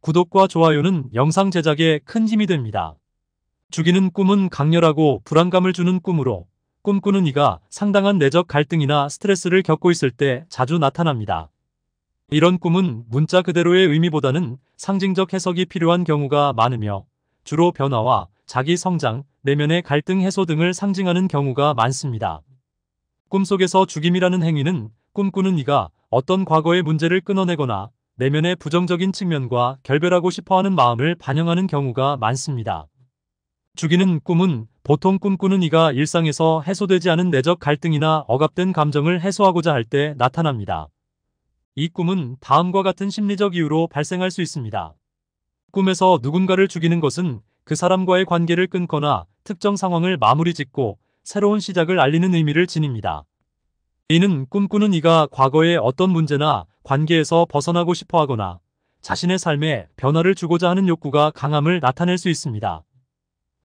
구독과 좋아요는 영상 제작에 큰 힘이 됩니다. 죽이는 꿈은 강렬하고 불안감을 주는 꿈으로 꿈꾸는 이가 상당한 내적 갈등이나 스트레스를 겪고 있을 때 자주 나타납니다. 이런 꿈은 문자 그대로의 의미보다는 상징적 해석이 필요한 경우가 많으며 주로 변화와 자기 성장, 내면의 갈등 해소 등을 상징하는 경우가 많습니다. 꿈속에서 죽임이라는 행위는 꿈꾸는 이가 어떤 과거의 문제를 끊어내거나 내면의 부정적인 측면과 결별하고 싶어하는 마음을 반영하는 경우가 많습니다. 죽이는 꿈은 보통 꿈꾸는 이가 일상에서 해소되지 않은 내적 갈등이나 억압된 감정을 해소하고자 할 때 나타납니다. 이 꿈은 다음과 같은 심리적 이유로 발생할 수 있습니다. 꿈에서 누군가를 죽이는 것은 그 사람과의 관계를 끊거나 특정 상황을 마무리 짓고 새로운 시작을 알리는 의미를 지닙니다. 이는 꿈꾸는 이가 과거에 어떤 문제나 관계에서 벗어나고 싶어 하거나 자신의 삶에 변화를 주고자 하는 욕구가 강함을 나타낼 수 있습니다.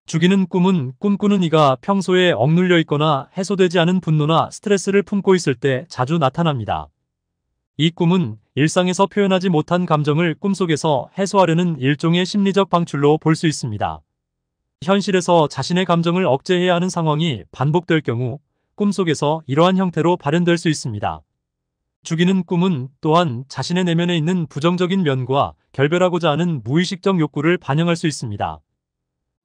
죽이는 꿈은 꿈꾸는 이가 평소에 억눌려 있거나 해소되지 않은 분노나 스트레스를 품고 있을 때 자주 나타납니다. 이 꿈은 일상에서 표현하지 못한 감정을 꿈속에서 해소하려는 일종의 심리적 방출로 볼 수 있습니다. 현실에서 자신의 감정을 억제해야 하는 상황이 반복될 경우 꿈속에서 이러한 형태로 발현될 수 있습니다. 죽이는 꿈은 또한 자신의 내면에 있는 부정적인 면과 결별하고자 하는 무의식적 욕구를 반영할 수 있습니다.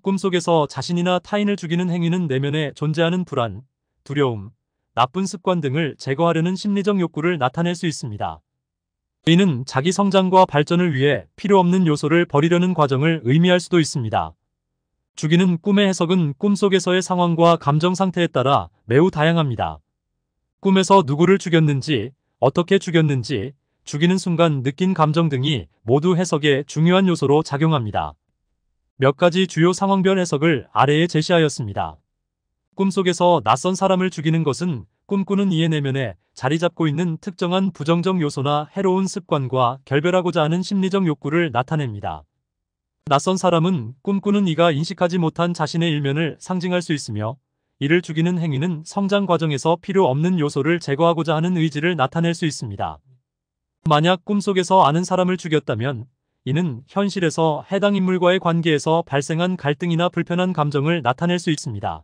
꿈속에서 자신이나 타인을 죽이는 행위는 내면에 존재하는 불안, 두려움, 나쁜 습관 등을 제거하려는 심리적 욕구를 나타낼 수 있습니다. 이는 자기 성장과 발전을 위해 필요 없는 요소를 버리려는 과정을 의미할 수도 있습니다. 죽이는 꿈의 해석은 꿈속에서의 상황과 감정 상태에 따라 매우 다양합니다. 꿈에서 누구를 죽였는지 어떻게 죽였는지, 죽이는 순간 느낀 감정 등이 모두 해석의 중요한 요소로 작용합니다. 몇 가지 주요 상황별 해석을 아래에 제시하였습니다. 꿈속에서 낯선 사람을 죽이는 것은 꿈꾸는 이의 내면에 자리 잡고 있는 특정한 부정적 요소나 해로운 습관과 결별하고자 하는 심리적 욕구를 나타냅니다. 낯선 사람은 꿈꾸는 이가 인식하지 못한 자신의 일면을 상징할 수 있으며 이를 죽이는 행위는 성장 과정에서 필요 없는 요소를 제거하고자 하는 의지를 나타낼 수 있습니다. 만약 꿈속에서 아는 사람을 죽였다면 이는 현실에서 해당 인물과의 관계에서 발생한 갈등이나 불편한 감정을 나타낼 수 있습니다.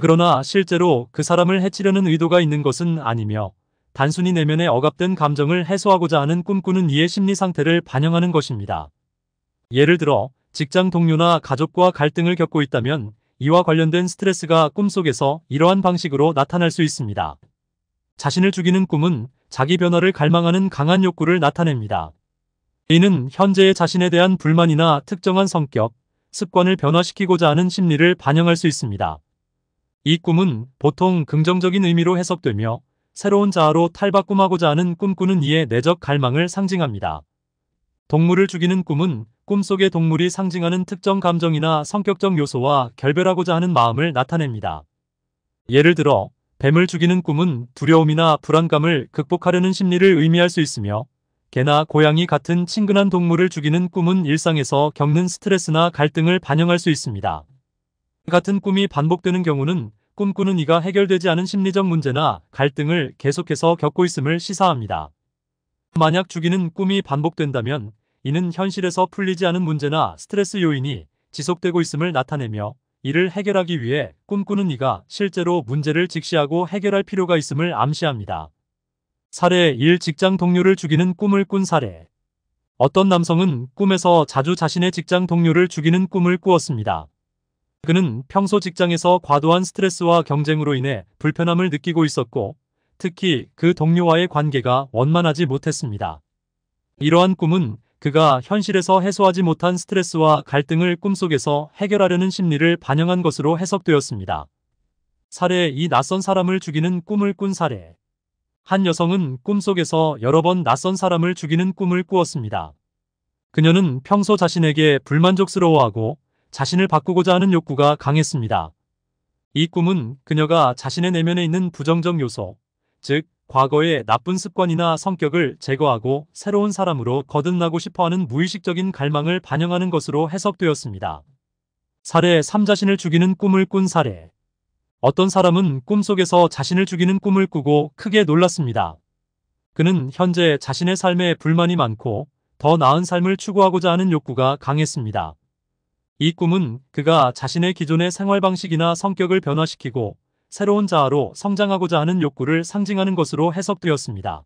그러나 실제로 그 사람을 해치려는 의도가 있는 것은 아니며 단순히 내면에 억압된 감정을 해소하고자 하는 꿈꾸는 이의 심리 상태를 반영하는 것입니다. 예를 들어 직장 동료나 가족과 갈등을 겪고 있다면 이와 관련된 스트레스가 꿈속에서 이러한 방식으로 나타날 수 있습니다. 자신을 죽이는 꿈은 자기 변화를 갈망하는 강한 욕구를 나타냅니다. 이는 현재의 자신에 대한 불만이나 특정한 성격, 습관을 변화시키고자 하는 심리를 반영할 수 있습니다. 이 꿈은 보통 긍정적인 의미로 해석되며 새로운 자아로 탈바꿈하고자 하는 꿈꾸는 이의 내적 갈망을 상징합니다. 동물을 죽이는 꿈은 꿈속의 동물이 상징하는 특정 감정이나 성격적 요소와 결별하고자 하는 마음을 나타냅니다. 예를 들어 뱀을 죽이는 꿈은 두려움이나 불안감을 극복하려는 심리를 의미할 수 있으며 개나 고양이 같은 친근한 동물을 죽이는 꿈은 일상에서 겪는 스트레스나 갈등을 반영할 수 있습니다. 같은 꿈이 반복되는 경우는 꿈꾸는 이가 해결되지 않은 심리적 문제나 갈등을 계속해서 겪고 있음을 시사합니다. 만약 죽이는 꿈이 반복된다면 이는 현실에서 풀리지 않은 문제나 스트레스 요인이 지속되고 있음을 나타내며 이를 해결하기 위해 꿈꾸는 이가 실제로 문제를 직시하고 해결할 필요가 있음을 암시합니다. 사례 1. 직장 동료를 죽이는 꿈을 꾼 사례 어떤 남성은 꿈에서 자주 자신의 직장 동료를 죽이는 꿈을 꾸었습니다. 그는 평소 직장에서 과도한 스트레스와 경쟁으로 인해 불편함을 느끼고 있었고 특히 그 동료와의 관계가 원만하지 못했습니다. 이러한 꿈은 그가 현실에서 해소하지 못한 스트레스와 갈등을 꿈속에서 해결하려는 심리를 반영한 것으로 해석되었습니다. 사례 2 낯선 사람을 죽이는 꿈을 꾼 사례 한 여성은 꿈속에서 여러 번 낯선 사람을 죽이는 꿈을 꾸었습니다. 그녀는 평소 자신에게 불만족스러워하고 자신을 바꾸고자 하는 욕구가 강했습니다. 이 꿈은 그녀가 자신의 내면에 있는 부정적 요소, 즉 과거의 나쁜 습관이나 성격을 제거하고 새로운 사람으로 거듭나고 싶어하는 무의식적인 갈망을 반영하는 것으로 해석되었습니다. 사례 3 자신을 죽이는 꿈을 꾼 사례 어떤 사람은 꿈속에서 자신을 죽이는 꿈을 꾸고 크게 놀랐습니다. 그는 현재 자신의 삶에 불만이 많고 더 나은 삶을 추구하고자 하는 욕구가 강했습니다. 이 꿈은 그가 자신의 기존의 생활 방식이나 성격을 변화시키고 새로운 자아로 성장하고자 하는 욕구를 상징하는 것으로 해석되었습니다.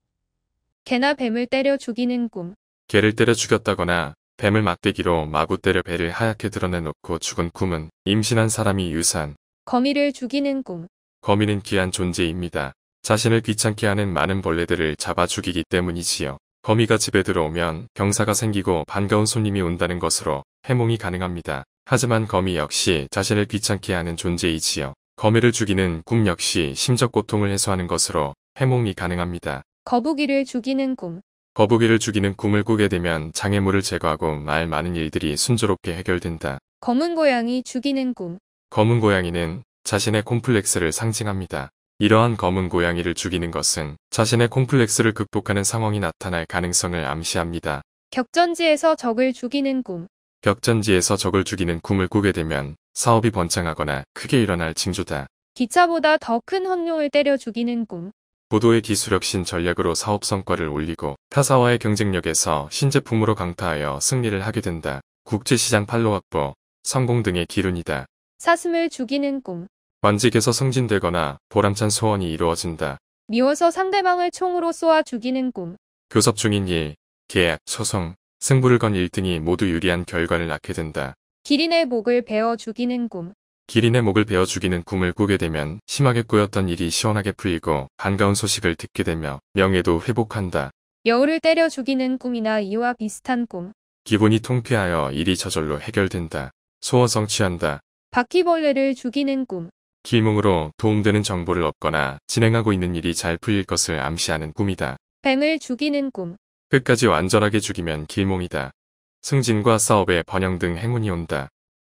개나 뱀을 때려 죽이는 꿈. 개를 때려 죽였다거나 뱀을 막대기로 마구 때려 배를 하얗게 드러내놓고 죽은 꿈은 임신한 사람이 유산. 거미를 죽이는 꿈. 거미는 귀한 존재입니다. 자신을 귀찮게 하는 많은 벌레들을 잡아 죽이기 때문이지요. 거미가 집에 들어오면 경사가 생기고 반가운 손님이 온다는 것으로 해몽이 가능합니다. 하지만 거미 역시 자신을 귀찮게 하는 존재이지요. 거미를 죽이는 꿈 역시 심적 고통을 해소하는 것으로 해몽이 가능합니다. 거북이를 죽이는 꿈 거북이를 죽이는 꿈을 꾸게 되면 장애물을 제거하고 말 많은 일들이 순조롭게 해결된다. 검은 고양이 죽이는 꿈 검은 고양이는 자신의 콤플렉스를 상징합니다. 이러한 검은 고양이를 죽이는 것은 자신의 콤플렉스를 극복하는 상황이 나타날 가능성을 암시합니다. 격전지에서 적을 죽이는 꿈격전지에서 적을 죽이는 꿈을 꾸게 되면 사업이 번창하거나 크게 일어날 징조다. 기차보다 더 큰 헌룡을 때려 죽이는 꿈. 보도의 기술혁신 전략으로 사업 성과를 올리고 타사와의 경쟁력에서 신제품으로 강타하여 승리를 하게 된다. 국제시장 팔로 확보, 성공 등의 기운이다 사슴을 죽이는 꿈. 만직에서 승진되거나 보람찬 소원이 이루어진다. 미워서 상대방을 총으로 쏘아 죽이는 꿈. 교섭 중인 일, 계약, 소송, 승부를 건 1등이 모두 유리한 결과를 낳게 된다. 기린의 목을 베어 죽이는 꿈. 기린의 목을 베어 죽이는 꿈을 꾸게 되면 심하게 꾸였던 일이 시원하게 풀리고 반가운 소식을 듣게 되며 명예도 회복한다. 여우를 때려 죽이는 꿈이나 이와 비슷한 꿈. 기분이 통쾌하여 일이 저절로 해결된다. 소원 성취한다. 바퀴벌레를 죽이는 꿈. 길몽으로 도움되는 정보를 얻거나 진행하고 있는 일이 잘 풀릴 것을 암시하는 꿈이다. 뱀을 죽이는 꿈. 끝까지 완전하게 죽이면 길몽이다. 승진과 사업에 번영 등 행운이 온다.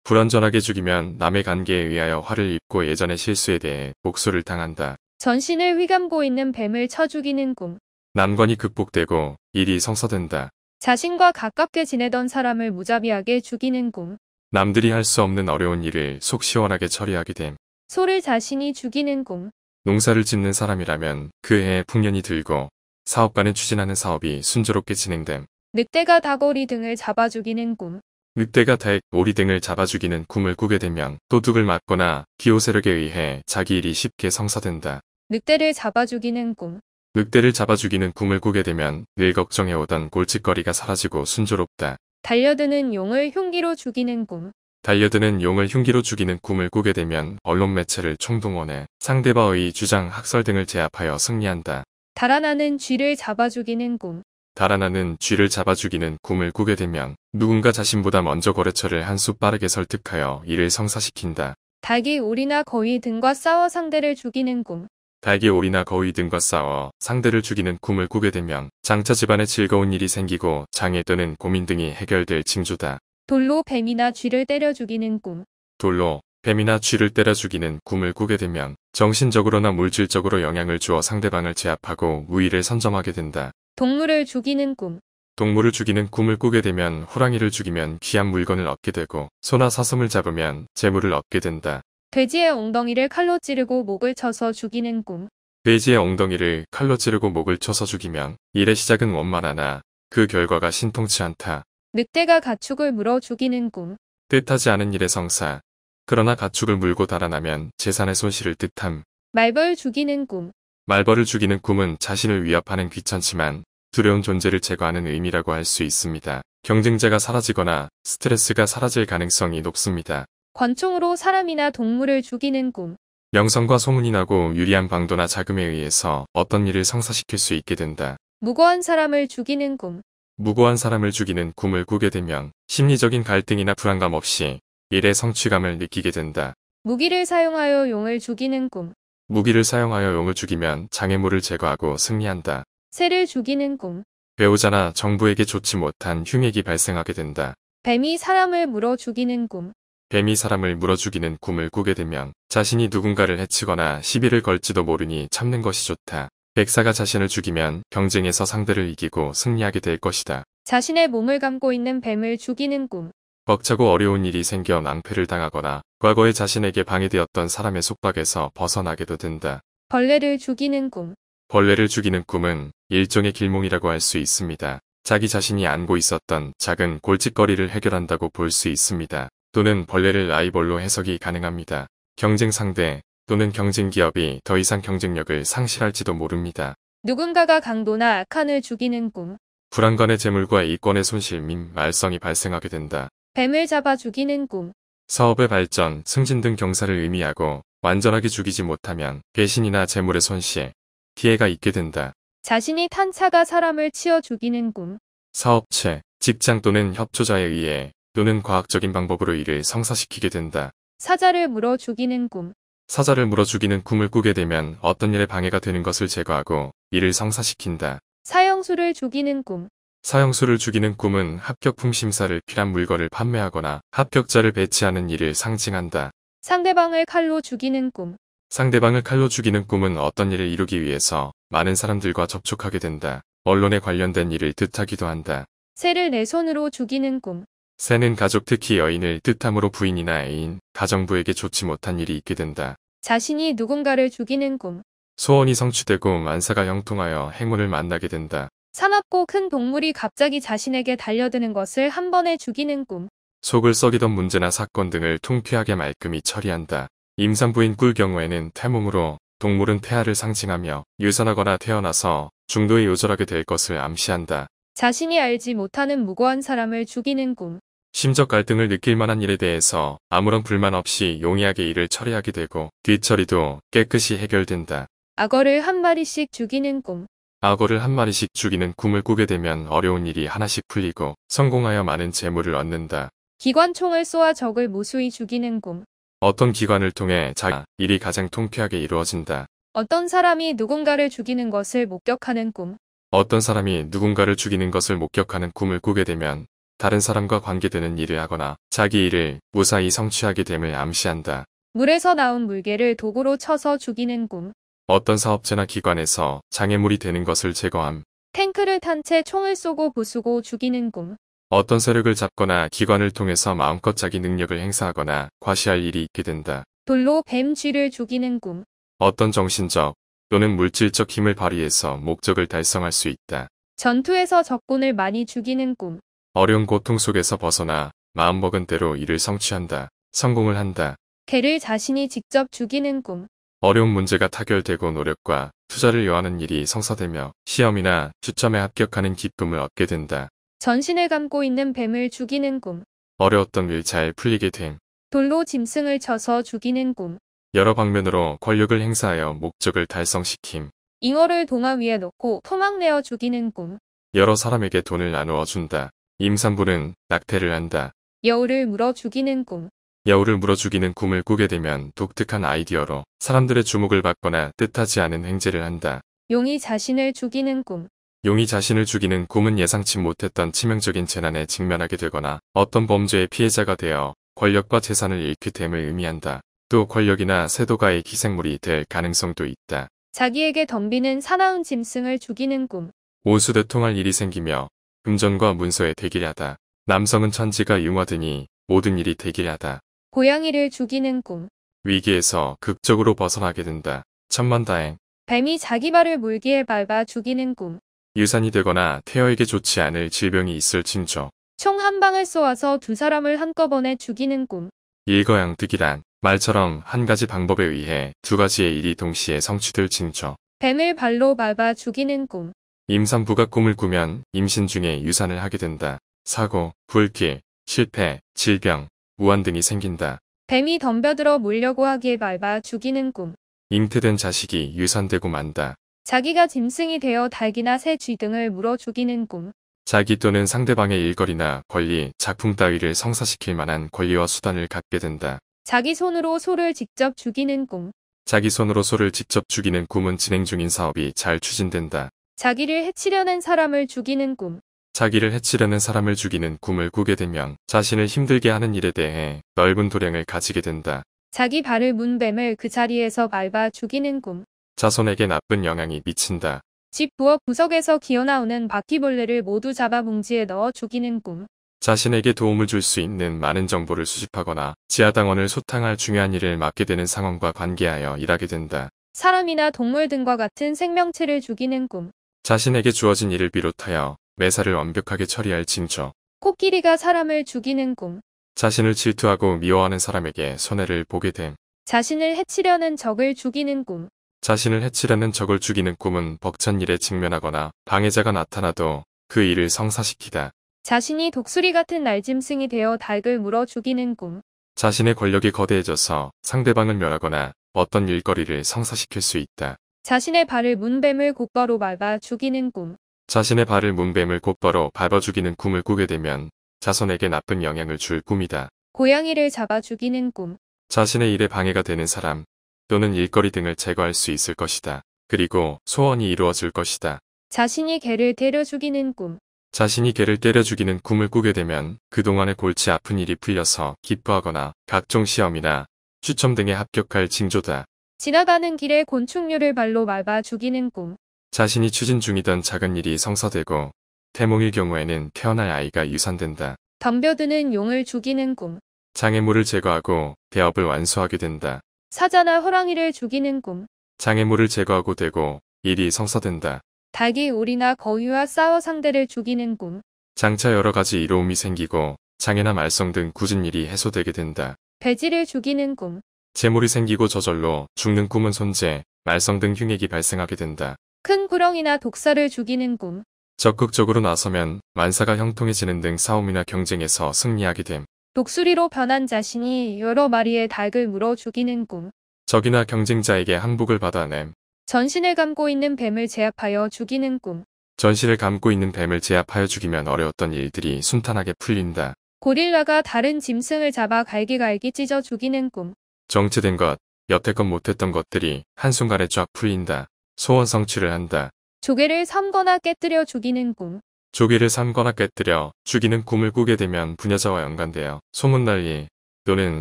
불완전하게 죽이면 남의 관계에 의하여 화를 입고 예전의 실수에 대해 복수를 당한다. 전신을 휘감고 있는 뱀을 쳐 죽이는 꿈. 난관이 극복되고 일이 성사된다. 자신과 가깝게 지내던 사람을 무자비하게 죽이는 꿈. 남들이 할 수 없는 어려운 일을 속 시원하게 처리하게 됨. 소를 자신이 죽이는 꿈. 농사를 짓는 사람이라면 그 해에 풍년이 들고 사업가는 추진하는 사업이 순조롭게 진행됨. 늑대가 닭오리 등을 잡아 죽이는 꿈. 늑대가 닭, 오리 등을 잡아 죽이는 꿈을 꾸게 되면 도둑을 맞거나 기호 세력에 의해 자기 일이 쉽게 성사된다. 늑대를 잡아 죽이는 꿈. 늑대를 잡아 죽이는 꿈을 꾸게 되면 늘 걱정해오던 골칫거리가 사라지고 순조롭다. 달려드는 용을 흉기로 죽이는 꿈. 달려드는 용을 흉기로 죽이는 꿈을 꾸게 되면 언론 매체를 총동원해 상대방의 주장, 학설 등을 제압하여 승리한다. 달아나는 쥐를 잡아 죽이는 꿈. 달아나는 쥐를 잡아 죽이는 꿈을 꾸게 되면 누군가 자신보다 먼저 거래처를 한 수 빠르게 설득하여 이를 성사시킨다. 닭이 오리나 거위 등과 싸워 상대를 죽이는 꿈. 닭이 오리나 거위 등과 싸워 상대를 죽이는 꿈을 꾸게 되면 장차 집안에 즐거운 일이 생기고 장애 또는 고민 등이 해결될 징조다. 돌로 뱀이나 쥐를 때려 죽이는 꿈. 돌로 뱀이나 쥐를 때려 죽이는 꿈을 꾸게 되면 정신적으로나 물질적으로 영향을 주어 상대방을 제압하고 우위를 선점하게 된다. 동물을 죽이는 꿈. 동물을 죽이는 꿈을 꾸게 되면 호랑이를 죽이면 귀한 물건을 얻게 되고 소나 사슴을 잡으면 재물을 얻게 된다. 돼지의 엉덩이를 칼로 찌르고 목을 쳐서 죽이는 꿈. 돼지의 엉덩이를 칼로 찌르고 목을 쳐서 죽이면 일의 시작은 원만하나 그 결과가 신통치 않다. 늑대가 가축을 물어 죽이는 꿈. 뜻하지 않은 일의 성사. 그러나 가축을 물고 달아나면 재산의 손실을 뜻함. 말벌 죽이는 꿈. 말벌을 죽이는 꿈은 자신을 위협하는 귀찮지만 두려운 존재를 제거하는 의미라고 할 수 있습니다. 경쟁자가 사라지거나 스트레스가 사라질 가능성이 높습니다. 권총으로 사람이나 동물을 죽이는 꿈. 명성과 소문이 나고 유리한 방도나 자금에 의해서 어떤 일을 성사시킬 수 있게 된다. 무고한 사람을 죽이는 꿈. 무고한 사람을 죽이는 꿈을 꾸게 되면 심리적인 갈등이나 불안감 없이 일의 성취감을 느끼게 된다. 무기를 사용하여 용을 죽이는 꿈. 무기를 사용하여 용을 죽이면 장애물을 제거하고 승리한다. 새를 죽이는 꿈. 배우자나 정부에게 좋지 못한 흉액이 발생하게 된다. 뱀이 사람을 물어 죽이는 꿈. 뱀이 사람을 물어 죽이는 꿈을 꾸게 되면 자신이 누군가를 해치거나 시비를 걸지도 모르니 참는 것이 좋다. 백사가 자신을 죽이면 경쟁에서 상대를 이기고 승리하게 될 것이다. 자신의 몸을 감고 있는 뱀을 죽이는 꿈. 벅차고 어려운 일이 생겨 낭패를 당하거나 과거에 자신에게 방해되었던 사람의 속박에서 벗어나게도 된다. 벌레를 죽이는 꿈. 벌레를 죽이는 꿈은 일종의 길몽이라고 할 수 있습니다. 자기 자신이 안고 있었던 작은 골칫거리를 해결한다고 볼 수 있습니다. 또는 벌레를 라이벌로 해석이 가능합니다. 경쟁 상대 또는 경쟁 기업이 더 이상 경쟁력을 상실할지도 모릅니다. 누군가가 강도나 악한을 죽이는 꿈. 불안간의 재물과 이권의 손실 및 말썽이 발생하게 된다. 뱀을 잡아 죽이는 꿈. 사업의 발전, 승진 등 경사를 의미하고 완전하게 죽이지 못하면 배신이나 재물의 손실, 기회가 있게 된다. 자신이 탄 차가 사람을 치어 죽이는 꿈. 사업체, 직장 또는 협조자에 의해 또는 과학적인 방법으로 이를 성사시키게 된다. 사자를 물어 죽이는 꿈. 사자를 물어 죽이는 꿈을 꾸게 되면 어떤 일에 방해가 되는 것을 제거하고 이를 성사시킨다. 사형수를 죽이는 꿈. 사형수를 죽이는 꿈은 합격품 심사를 필한 물건을 판매하거나 합격자를 배치하는 일을 상징한다. 상대방을 칼로 죽이는 꿈. 상대방을 칼로 죽이는 꿈은 어떤 일을 이루기 위해서 많은 사람들과 접촉하게 된다. 언론에 관련된 일을 뜻하기도 한다. 새를 내 손으로 죽이는 꿈. 새는 가족 특히 여인을 뜻함으로 부인이나 애인, 가정부에게 좋지 못한 일이 있게 된다. 자신이 누군가를 죽이는 꿈. 소원이 성취되고 만사가 형통하여 행운을 만나게 된다. 사납고 큰 동물이 갑자기 자신에게 달려드는 것을 한 번에 죽이는 꿈. 속을 썩이던 문제나 사건 등을 통쾌하게 말끔히 처리한다. 임산부인 꿀 경우에는 태몽으로 동물은 태아를 상징하며 유산하거나 태어나서 중도에 요절하게 될 것을 암시한다. 자신이 알지 못하는 무고한 사람을 죽이는 꿈. 심적 갈등을 느낄 만한 일에 대해서 아무런 불만 없이 용이하게 일을 처리하게 되고 뒷처리도 깨끗이 해결된다. 악어를 한 마리씩 죽이는 꿈. 악어를 한 마리씩 죽이는 꿈을 꾸게 되면 어려운 일이 하나씩 풀리고 성공하여 많은 재물을 얻는다. 기관총을 쏘아 적을 무수히 죽이는 꿈. 어떤 기관을 통해 자기 일이 가장 통쾌하게 이루어진다. 어떤 사람이 누군가를 죽이는 것을 목격하는 꿈. 어떤 사람이 누군가를 죽이는 것을 목격하는 꿈을 꾸게 되면 다른 사람과 관계되는 일을 하거나 자기 일을 무사히 성취하게 됨을 암시한다. 물에서 나온 물개를 도구로 쳐서 죽이는 꿈. 어떤 사업체나 기관에서 장애물이 되는 것을 제거함. 탱크를 탄 채 총을 쏘고 부수고 죽이는 꿈. 어떤 세력을 잡거나 기관을 통해서 마음껏 자기 능력을 행사하거나 과시할 일이 있게 된다. 돌로 뱀 쥐를 죽이는 꿈. 어떤 정신적 또는 물질적 힘을 발휘해서 목적을 달성할 수 있다. 전투에서 적군을 많이 죽이는 꿈. 어려운 고통 속에서 벗어나 마음먹은 대로 일을 성취한다. 성공을 한다. 개를 자신이 직접 죽이는 꿈. 어려운 문제가 타결되고 노력과 투자를 요하는 일이 성사되며 시험이나 주점에 합격하는 기쁨을 얻게 된다. 전신을 감고 있는 뱀을 죽이는 꿈. 어려웠던 일 잘 풀리게 된. 돌로 짐승을 쳐서 죽이는 꿈. 여러 방면으로 권력을 행사하여 목적을 달성시킴. 잉어를 동화 위에 놓고 토막내어 죽이는 꿈. 여러 사람에게 돈을 나누어 준다. 임산부는 낙태를 한다. 여우를 물어 죽이는 꿈. 여우를 물어 죽이는 꿈을 꾸게 되면 독특한 아이디어로 사람들의 주목을 받거나 뜻하지 않은 행제를 한다. 용이 자신을 죽이는 꿈. 용이 자신을 죽이는 꿈은 예상치 못했던 치명적인 재난에 직면하게 되거나 어떤 범죄의 피해자가 되어 권력과 재산을 잃게 됨을 의미한다. 또 권력이나 세도가의 희생물이 될 가능성도 있다. 자기에게 덤비는 사나운 짐승을 죽이는 꿈. 오수대통할 일이 생기며 금전과 문서에 대기하다. 남성은 천지가 융화되니 모든 일이 대기하다. 고양이를 죽이는 꿈. 위기에서 극적으로 벗어나게 된다. 천만다행. 뱀이 자기 발을 물기에 밟아 죽이는 꿈. 유산이 되거나 태어에게 좋지 않을 질병이 있을 징조. 총 한 방을 쏘아서 두 사람을 한꺼번에 죽이는 꿈. 일거양득이란 말처럼 한 가지 방법에 의해 두 가지의 일이 동시에 성취될 징조. 뱀을 발로 밟아 죽이는 꿈. 임산부가 꿈을 꾸면 임신 중에 유산을 하게 된다. 사고, 불길, 실패, 질병, 우환 등이 생긴다. 뱀이 덤벼들어 물려고 하기에 밟아 죽이는 꿈. 잉태된 자식이 유산되고 만다. 자기가 짐승이 되어 닭이나 새 쥐 등을 물어 죽이는 꿈. 자기 또는 상대방의 일거리나 권리, 작품 따위를 성사시킬 만한 권리와 수단을 갖게 된다. 자기 손으로 소를 직접 죽이는 꿈. 자기 손으로 소를 직접 죽이는 꿈은 진행 중인 사업이 잘 추진된다. 자기를 해치려는 사람을 죽이는 꿈. 자기를 해치려는 사람을 죽이는 꿈을 꾸게 되면 자신을 힘들게 하는 일에 대해 넓은 도량을 가지게 된다. 자기 발을 문 뱀을 그 자리에서 밟아 죽이는 꿈. 자손에게 나쁜 영향이 미친다. 집 부엌 구석에서 기어나오는 바퀴벌레를 모두 잡아 봉지에 넣어 죽이는 꿈. 자신에게 도움을 줄 수 있는 많은 정보를 수집하거나 지하당원을 소탕할 중요한 일을 맡게 되는 상황과 관계하여 일하게 된다. 사람이나 동물 등과 같은 생명체를 죽이는 꿈. 자신에게 주어진 일을 비롯하여 매사를 완벽하게 처리할 징조. 코끼리가 사람을 죽이는 꿈. 자신을 질투하고 미워하는 사람에게 손해를 보게 됨. 자신을 해치려는 적을 죽이는 꿈. 자신을 해치려는 적을 죽이는 꿈은 벅찬 일에 직면하거나 방해자가 나타나도 그 일을 성사시키다. 자신이 독수리 같은 날짐승이 되어 닭을 물어 죽이는 꿈. 자신의 권력이 거대해져서 상대방을 멸하거나 어떤 일거리를 성사시킬 수 있다. 자신의 발을 문뱀을 곧바로 밟아 죽이는 꿈. 자신의 발을 문뱀을 곧바로 밟아 죽이는 꿈을 꾸게 되면 자손에게 나쁜 영향을 줄 꿈이다. 고양이를 잡아 죽이는 꿈. 자신의 일에 방해가 되는 사람, 또는 일거리 등을 제거할 수 있을 것이다. 그리고 소원이 이루어질 것이다. 자신이 개를 때려 죽이는 꿈. 자신이 개를 때려 죽이는 꿈을 꾸게 되면 그동안의 골치 아픈 일이 풀려서 기뻐하거나 각종 시험이나 추첨 등에 합격할 징조다. 지나가는 길에 곤충류를 발로 밟아 죽이는 꿈. 자신이 추진 중이던 작은 일이 성사되고 태몽일 경우에는 태어날 아이가 유산된다. 덤벼드는 용을 죽이는 꿈. 장애물을 제거하고 대업을 완수하게 된다. 사자나 호랑이를 죽이는 꿈. 장애물을 제거하고 되고 일이 성사된다. 닭이 오리나 거위와 싸워 상대를 죽이는 꿈. 장차 여러 가지 이로움이 생기고 장애나 말썽 등 굳은 일이 해소되게 된다. 배지를 죽이는 꿈. 재물이 생기고 저절로 죽는 꿈은 손재, 말썽 등 흉액이 발생하게 된다. 큰 구렁이나 독사를 죽이는 꿈. 적극적으로 나서면 만사가 형통해지는 등 싸움이나 경쟁에서 승리하게 됨. 독수리로 변한 자신이 여러 마리의 닭을 물어 죽이는 꿈. 적이나 경쟁자에게 항복을 받아냄. 전신을 감고 있는 뱀을 제압하여 죽이는 꿈. 전신을 감고 있는 뱀을 제압하여 죽이면 어려웠던 일들이 순탄하게 풀린다. 고릴라가 다른 짐승을 잡아 갈기갈기 찢어 죽이는 꿈. 정체된 것, 여태껏 못했던 것들이 한순간에 쫙 풀린다. 소원 성취를 한다. 조개를 삼거나 깨뜨려 죽이는 꿈. 조개를 삶거나 깨뜨려 죽이는 꿈을 꾸게 되면 부녀자와 연관되어 소문날리 또는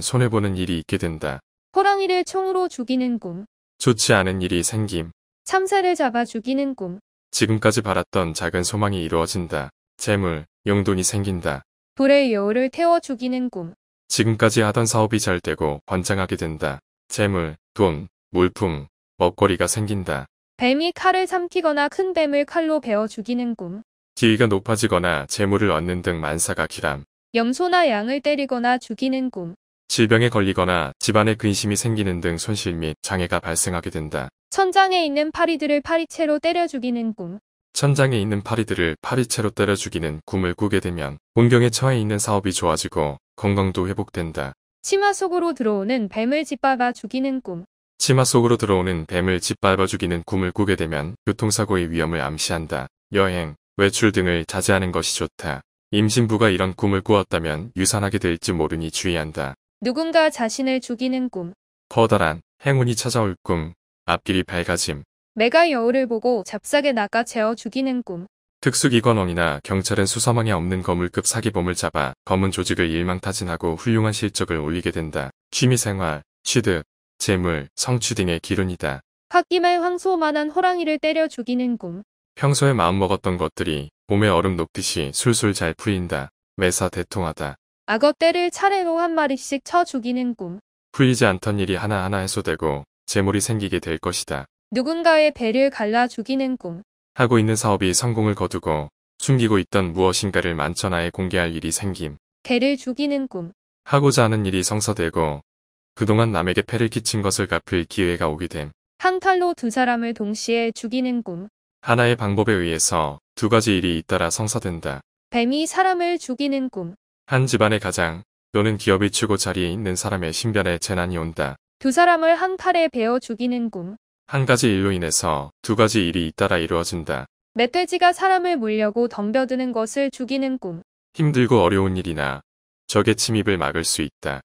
손해보는 일이 있게 된다. 호랑이를 총으로 죽이는 꿈. 좋지 않은 일이 생김. 참새를 잡아 죽이는 꿈. 지금까지 바랐던 작은 소망이 이루어진다. 재물, 용돈이 생긴다. 불의 여우를 태워 죽이는 꿈. 지금까지 하던 사업이 잘 되고 번창하게 된다. 재물, 돈, 물품, 먹거리가 생긴다. 뱀이 칼을 삼키거나 큰 뱀을 칼로 베어 죽이는 꿈. 지위가 높아지거나 재물을 얻는 등 만사가 기람. 염소나 양을 때리거나 죽이는 꿈. 질병에 걸리거나 집안에 근심이 생기는 등 손실 및 장애가 발생하게 된다. 천장에 있는 파리들을 파리채로 때려 죽이는 꿈. 천장에 있는 파리들을 파리채로 때려 죽이는 꿈을 꾸게 되면 본경에 처해 있는 사업이 좋아지고 건강도 회복된다. 치마 속으로 들어오는 뱀을 짓밟아 죽이는 꿈. 치마 속으로 들어오는 뱀을 짓밟아 죽이는 꿈을 꾸게 되면 교통사고의 위험을 암시한다. 여행 외출 등을 자제하는 것이 좋다. 임신부가 이런 꿈을 꾸었다면 유산하게 될지 모르니 주의한다. 누군가 자신을 죽이는 꿈. 커다란 행운이 찾아올 꿈. 앞길이 밝아짐. 매가 여우를 보고 잡싸게 나가 재어 죽이는 꿈. 특수기관원이나 경찰은 수사망에 없는 거물급 사기범을 잡아 검은 조직을 일망타진하고 훌륭한 실적을 올리게 된다. 취미생활, 취득, 재물, 성취 등의 기운이다. 홧김에 황소만한 호랑이를 때려 죽이는 꿈. 평소에 마음먹었던 것들이 몸에 얼음 녹듯이 술술 잘 풀린다. 매사 대통하다. 악어떼를 차례로 한 마리씩 쳐 죽이는 꿈. 풀리지 않던 일이 하나하나 해소되고 재물이 생기게 될 것이다. 누군가의 배를 갈라 죽이는 꿈. 하고 있는 사업이 성공을 거두고 숨기고 있던 무엇인가를 만천하에 공개할 일이 생김. 개를 죽이는 꿈. 하고자 하는 일이 성사되고 그동안 남에게 폐를 끼친 것을 갚을 기회가 오게 됨. 한탈로두 사람을 동시에 죽이는 꿈. 하나의 방법에 의해서 두 가지 일이 잇따라 성사된다. 뱀이 사람을 죽이는 꿈. 한 집안의 가장 또는 기업이 최고 자리에 있는 사람의 신변에 재난이 온다. 두 사람을 한 팔에 베어 죽이는 꿈. 한 가지 일로 인해서 두 가지 일이 잇따라 이루어진다. 멧돼지가 사람을 물려고 덤벼드는 것을 죽이는 꿈. 힘들고 어려운 일이나 적의 침입을 막을 수 있다.